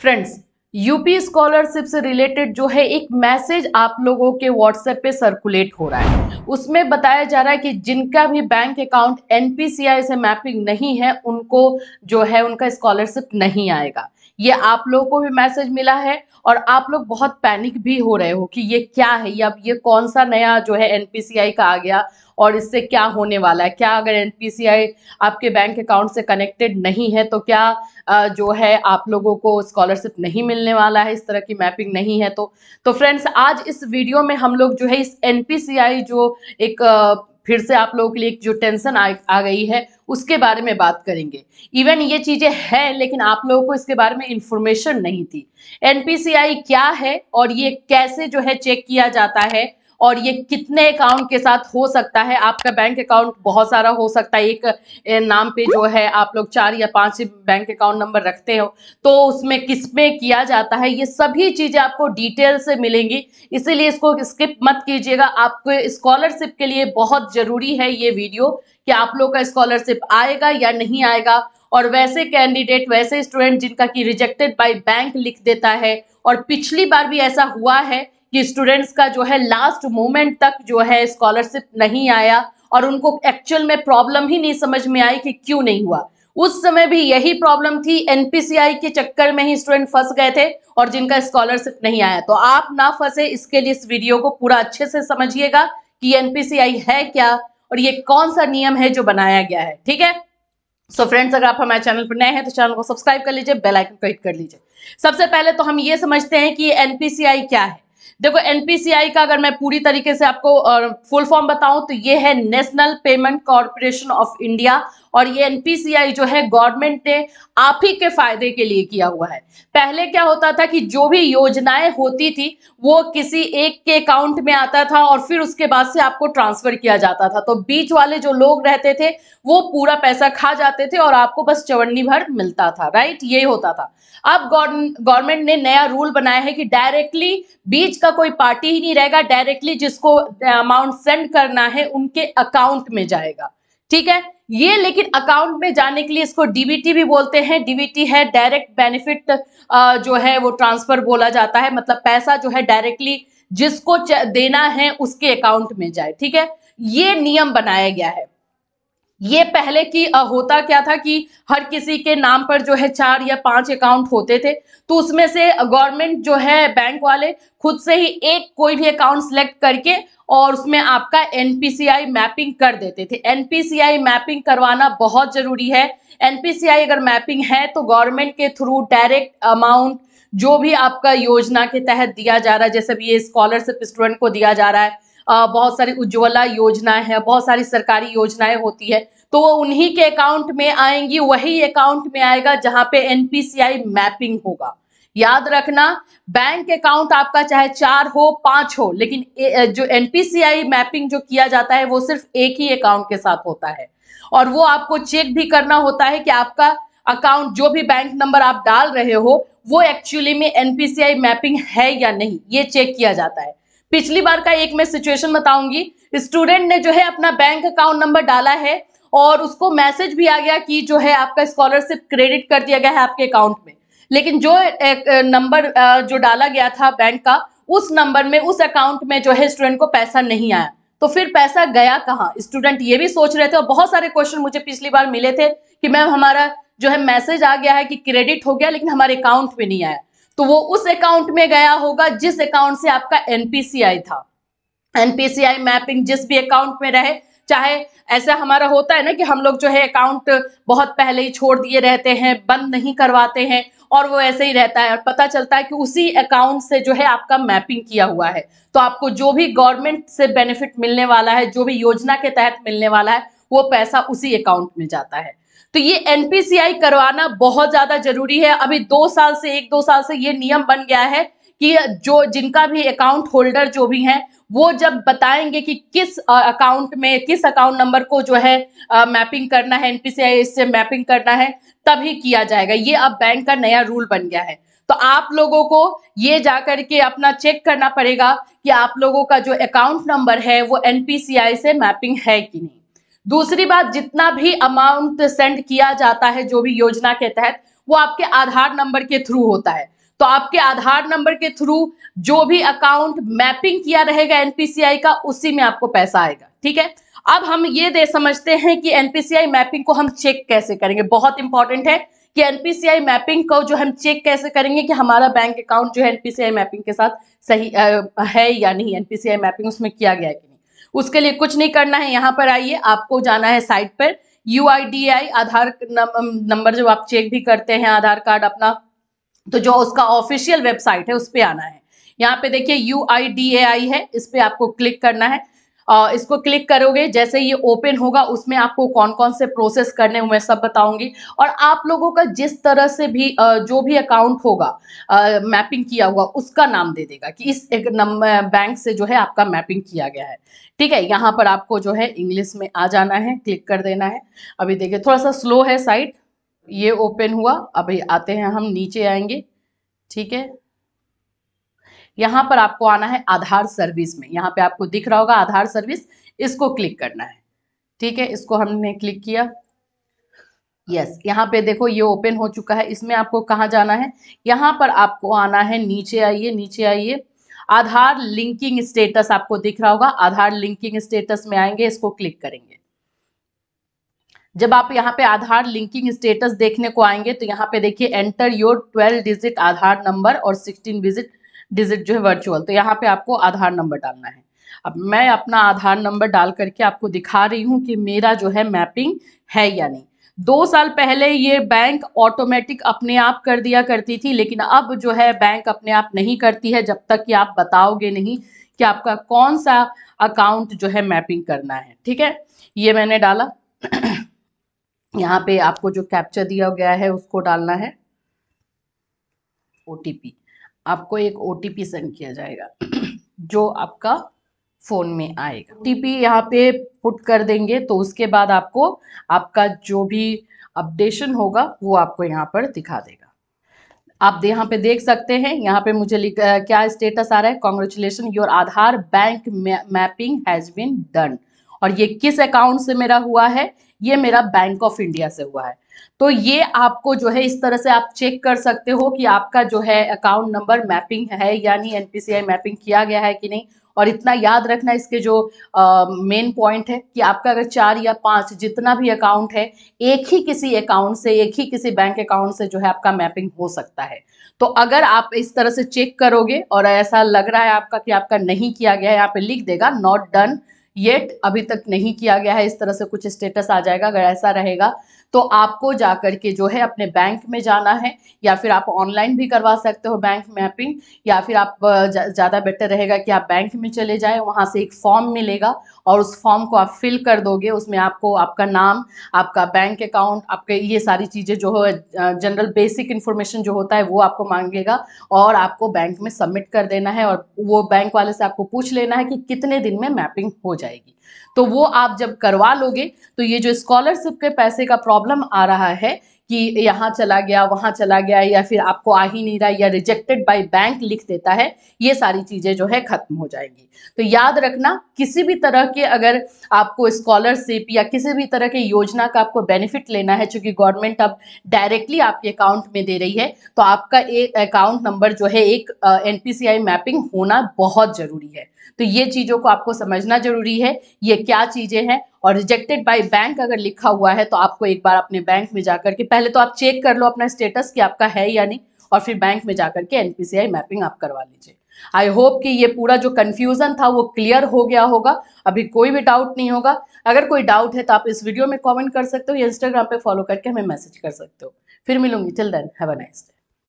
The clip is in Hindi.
फ्रेंड्स यूपी स्कॉलरशिप से रिलेटेड जो है एक मैसेज आप लोगों के व्हाट्सएप पे सर्कुलेट हो रहा है उसमें बताया जा रहा है कि जिनका भी बैंक अकाउंट एनपीसीआई से मैपिंग नहीं है उनको जो है उनका स्कॉलरशिप नहीं आएगा ये आप लोगों को भी मैसेज मिला है और आप लोग बहुत पैनिक भी हो रहे हो कि ये क्या है अब ये कौन सा नया जो है एनपीसीआई का आ गया और इससे क्या होने वाला है क्या अगर एनपीसीआई आपके बैंक अकाउंट से कनेक्टेड नहीं है तो क्या जो है आप लोगों को स्कॉलरशिप नहीं मिलने वाला है इस तरह की मैपिंग नहीं है तो तो फ्रेंड्स आज इस वीडियो में हम लोग जो है इस एनपीसीआई जो एक फिर से आप लोगों के लिए एक जो टेंशन आ, आ गई है उसके बारे में बात करेंगे इवन ये चीज़ें हैं लेकिन आप लोगों को इसके बारे में इंफॉर्मेशन नहीं थी एनपीसीआई क्या है और ये कैसे जो है चेक किया जाता है और ये कितने अकाउंट के साथ हो सकता है आपका बैंक अकाउंट बहुत सारा हो सकता है एक नाम पे जो है आप लोग चार या पांच बैंक अकाउंट नंबर रखते हो तो उसमें किस में किया जाता है ये सभी चीज़ें आपको डिटेल से मिलेंगी इसीलिए इसको स्किप मत कीजिएगा आपको स्कॉलरशिप के लिए बहुत ज़रूरी है ये वीडियो कि आप लोग का स्कॉलरशिप आएगा या नहीं आएगा और वैसे कैंडिडेट वैसे स्टूडेंट जिनका कि रिजेक्टेड बाय बैंक लिख देता है और पिछली बार भी ऐसा हुआ है कि स्टूडेंट्स का जो है लास्ट मोमेंट तक जो है स्कॉलरशिप नहीं आया और उनको एक्चुअल में प्रॉब्लम ही नहीं समझ में आई कि क्यों नहीं हुआ उस समय भी यही प्रॉब्लम थी एनपीसीआई के चक्कर में ही स्टूडेंट फंस गए थे और जिनका स्कॉलरशिप नहीं आया तो आप ना फंसे इसके लिए इस वीडियो को पूरा अच्छे से समझिएगा कि एनपीसीआई है क्या और ये कौन सा नियम है जो बनाया गया है ठीक है सो so फ्रेंड्स अगर आप हमारे चैनल पर नए हैं तो चैनल को सब्सक्राइब कर लीजिए बेलाइकन को हिट कर लीजिए सबसे पहले तो हम ये समझते हैं कि एनपीसीआई क्या है देखो एनपीसीआई का अगर मैं पूरी तरीके से आपको फुल फॉर्म बताऊं तो ये है National Payment Corporation of India और ये एनपीसीआई जो है गवर्नमेंट ने आप ही के फायदे के लिए किया हुआ है पहले क्या होता था कि जो भी योजनाएं होती थी वो किसी एक के अकाउंट में आता था और फिर उसके बाद से आपको ट्रांसफर किया जाता था तो बीच वाले जो लोग रहते थे वो पूरा पैसा खा जाते थे और आपको बस चवन्नी भर मिलता था राइट ये होता था अब गवर्नमेंट ने नया रूल बनाया है कि डायरेक्टली बीच का कोई पार्टी ही नहीं रहेगा डायरेक्टली जिसको अमाउंट सेंड करना है उनके अकाउंट में जाएगा ठीक है ये लेकिन अकाउंट में जाने के लिए इसको डीबीटी भी बोलते हैं डीबीटी है डायरेक्ट बेनिफिट जो है वो ट्रांसफर बोला जाता है मतलब पैसा जो है डायरेक्टली जिसको देना है उसके अकाउंट में जाए ठीक है ये नियम बनाया गया है ये पहले की होता क्या था कि हर किसी के नाम पर जो है चार या पांच अकाउंट होते थे तो उसमें से गवर्नमेंट जो है बैंक वाले खुद से ही एक कोई भी अकाउंट सेलेक्ट करके और उसमें आपका एनपीसीआई मैपिंग कर देते थे एनपीसीआई मैपिंग करवाना बहुत जरूरी है एनपीसीआई अगर मैपिंग है तो गवर्नमेंट के थ्रू डायरेक्ट अमाउंट जो भी आपका योजना के तहत दिया जा रहा है जैसे भी ये स्कॉलरशिप स्टूडेंट को दिया जा रहा है बहुत सारी उज्ज्वला योजनाएं हैं बहुत सारी सरकारी योजनाएं होती है तो वो उन्हीं के अकाउंट में आएंगी वही अकाउंट में आएगा जहां पे एनपीसीआई मैपिंग होगा याद रखना बैंक अकाउंट आपका चाहे चार हो पांच हो लेकिन जो एनपीसीआई मैपिंग जो किया जाता है वो सिर्फ एक ही अकाउंट के साथ होता है और वो आपको चेक भी करना होता है कि आपका अकाउंट जो भी बैंक नंबर आप डाल रहे हो वो एक्चुअली में एनपीसीआई मैपिंग है या नहीं ये चेक किया जाता है पिछली बार का एक मैं सिचुएशन बताऊंगी स्टूडेंट ने जो है अपना बैंक अकाउंट नंबर डाला है और उसको मैसेज भी आ गया कि जो है आपका स्कॉलरशिप क्रेडिट कर दिया गया है आपके अकाउंट में लेकिन जो नंबर जो डाला गया था बैंक का उस नंबर में उस अकाउंट में जो है स्टूडेंट को पैसा नहीं आया तो फिर पैसा गया कहाँ स्टूडेंट ये भी सोच रहे थे और बहुत सारे क्वेश्चन मुझे पिछली बार मिले थे कि मैम हमारा जो है मैसेज आ गया है कि क्रेडिट हो गया लेकिन हमारे अकाउंट में नहीं आया तो वो उस अकाउंट में गया होगा जिस अकाउंट से आपका एनपीसीआई था एनपीसीआई मैपिंग जिस भी अकाउंट में रहे चाहे ऐसा हमारा होता है ना कि हम लोग जो है अकाउंट बहुत पहले ही छोड़ दिए रहते हैं बंद नहीं करवाते हैं और वो ऐसे ही रहता है और पता चलता है कि उसी अकाउंट से जो है आपका मैपिंग किया हुआ है तो आपको जो भी गवर्नमेंट से बेनिफिट मिलने वाला है जो भी योजना के तहत मिलने वाला है वो पैसा उसी अकाउंट में जाता है तो ये एनपीसीआई करवाना बहुत ज्यादा जरूरी है अभी दो साल से एक दो साल से ये नियम बन गया है कि जो जिनका भी अकाउंट होल्डर जो भी हैं वो जब बताएंगे कि किस अकाउंट में किस अकाउंट नंबर को जो है आ, मैपिंग करना है एनपीसीआई से मैपिंग करना है तभी किया जाएगा ये अब बैंक का नया रूल बन गया है तो आप लोगों को ये जाकर के अपना चेक करना पड़ेगा कि आप लोगों का जो अकाउंट नंबर है वो एनपीसीआई से मैपिंग है कि नहीं दूसरी बात जितना भी अमाउंट सेंड किया जाता है जो भी योजना के तहत वो आपके आधार नंबर के थ्रू होता है तो आपके आधार नंबर के थ्रू जो भी अकाउंट मैपिंग किया रहेगा एनपीसीआई का उसी में आपको पैसा आएगा ठीक है अब हम ये दे समझते हैं कि एनपीसीआई मैपिंग को हम चेक कैसे करेंगे बहुत इंपॉर्टेंट है कि एनपीसीआई मैपिंग को जो हम चेक कैसे करेंगे कि हमारा बैंक अकाउंट जो है एनपीसीआई मैपिंग के साथ सही है या नहीं एनपीसीआई मैपिंग उसमें किया गया है कि उसके लिए कुछ नहीं करना है यहाँ पर आइए आपको जाना है साइट पर यू आधार नंबर जो आप चेक भी करते हैं आधार कार्ड अपना तो जो उसका ऑफिशियल वेबसाइट है उस पर आना है यहाँ पे देखिए यू है इस पर आपको क्लिक करना है इसको क्लिक करोगे जैसे ये ओपन होगा उसमें आपको कौन कौन से प्रोसेस करने हुए सब बताऊंगी और आप लोगों का जिस तरह से भी जो भी अकाउंट होगा मैपिंग किया हुआ उसका नाम दे देगा कि इस एक बैंक से जो है आपका मैपिंग किया गया है ठीक है यहाँ पर आपको जो है इंग्लिश में आ जाना है क्लिक कर देना है अभी देखिए थोड़ा सा स्लो है साइट ये ओपन हुआ अभी आते हैं हम नीचे आएंगे ठीक है यहां पर आपको आना है आधार सर्विस में यहां पे आपको दिख रहा होगा आधार सर्विस इसको क्लिक करना है ठीक है इसको हमने क्लिक किया यस yes, यहाँ पे देखो ये ओपन हो चुका है इसमें आपको कहाँ जाना है यहाँ पर आपको आना है नीचे आइए नीचे आइए आधार लिंकिंग स्टेटस आपको दिख रहा होगा आधार लिंकिंग स्टेटस में आएंगे इसको क्लिक करेंगे जब आप यहाँ पे आधार लिंकिंग स्टेटस देखने को आएंगे तो यहाँ पे देखिए enter your 12 digit Aadhaar number और 16 डिजिट डिजिट जो है वर्चुअल तो यहाँ पे आपको आधार नंबर डालना है अब मैं अपना आधार नंबर डाल करके आपको दिखा रही हूँ कि मेरा जो है मैपिंग है या नहीं दो साल पहले ये बैंक ऑटोमेटिक अपने आप कर दिया करती थी लेकिन अब जो है बैंक अपने आप नहीं करती है जब तक कि आप बताओगे नहीं कि आपका कौन सा अकाउंट जो है मैपिंग करना है ठीक है ये मैंने डाला यहाँ पे आपको जो कैप्चर दिया गया है उसको डालना है ओटीपी आपको एक ओ सेंड किया जाएगा जो आपका फ़ोन में आएगा ओ टी यहाँ पे पुट कर देंगे तो उसके बाद आपको आपका जो भी अपडेशन होगा वो आपको यहाँ पर दिखा देगा आप यहाँ पे देख सकते हैं यहाँ पे मुझे लिख क्या स्टेटस आ रहा है congratulation your Aadhaar bank mapping has been done और ये किस अकाउंट से मेरा हुआ है ये मेरा बैंक ऑफ इंडिया से हुआ है तो ये आपको जो है इस तरह से आप चेक कर सकते हो कि आपका जो है अकाउंट नंबर मैपिंग है यानी एनपीसीआई मैपिंग किया गया है कि नहीं और इतना याद रखना इसके जो मेन पॉइंट है कि आपका अगर चार या पांच जितना भी अकाउंट है एक ही किसी अकाउंट से एक ही किसी बैंक अकाउंट से जो है आपका मैपिंग हो सकता है तो अगर आप इस तरह से चेक करोगे और ऐसा लग रहा है आपका कि आपका नहीं किया गया है यहाँ पे लिख देगा नॉट डन येट अभी तक नहीं किया गया है इस तरह से कुछ स्टेटस आ जाएगा अगर ऐसा रहेगा तो आपको जाकर के जो है अपने बैंक में जाना है या फिर आप ऑनलाइन भी करवा सकते हो बैंक मैपिंग या फिर आप ज़्यादा बेटर रहेगा कि आप बैंक में चले जाएँ वहाँ से एक फॉर्म मिलेगा और उस फॉर्म को आप फिल कर दोगे उसमें आपको आपका नाम आपका बैंक अकाउंट आपके ये सारी चीज़ें जो है जनरल बेसिक इन्फॉर्मेशन जो होता है वो आपको मांगेगा और आपको बैंक में सबमिट कर देना है और वो बैंक वाले से आपको पूछ लेना है कि कितने दिन में मैपिंग हो जाएगी तो वो आप जब करवा लोगे तो ये जो स्कॉलरशिप के पैसे का प्रॉब्लम आ रहा है कि यहाँ चला गया वहाँ चला गया या फिर आपको आ ही नहीं रहा या रिजेक्टेड बाय बैंक लिख देता है ये सारी चीज़ें जो है ख़त्म हो जाएंगी तो याद रखना किसी भी तरह के अगर आपको स्कॉलरशिप या किसी भी तरह के योजना का आपको बेनिफिट लेना है चूँकि गवर्नमेंट अब डायरेक्टली आपके अकाउंट में दे रही है तो आपका एक अकाउंट नंबर जो है एक एन मैपिंग होना बहुत ज़रूरी है तो ये चीज़ों को आपको समझना ज़रूरी है ये क्या चीज़ें हैं और रिजेक्टेड बाय बैंक अगर लिखा हुआ है तो आपको एक बार अपने बैंक में जाकर के पहले तो आप चेक कर लो अपना स्टेटस कि आपका है या नहीं और फिर बैंक में जाकर के एनपीसीआई मैपिंग आप करवा लीजिए आई होप कि ये पूरा जो कन्फ्यूज़न था वो क्लियर हो गया होगा अभी कोई भी डाउट नहीं होगा अगर कोई डाउट है तो आप इस वीडियो में कॉमेंट कर सकते हो या इंस्टाग्राम पर फॉलो करके हमें मैसेज कर सकते हो फिर मिलूंगी till then have a nice day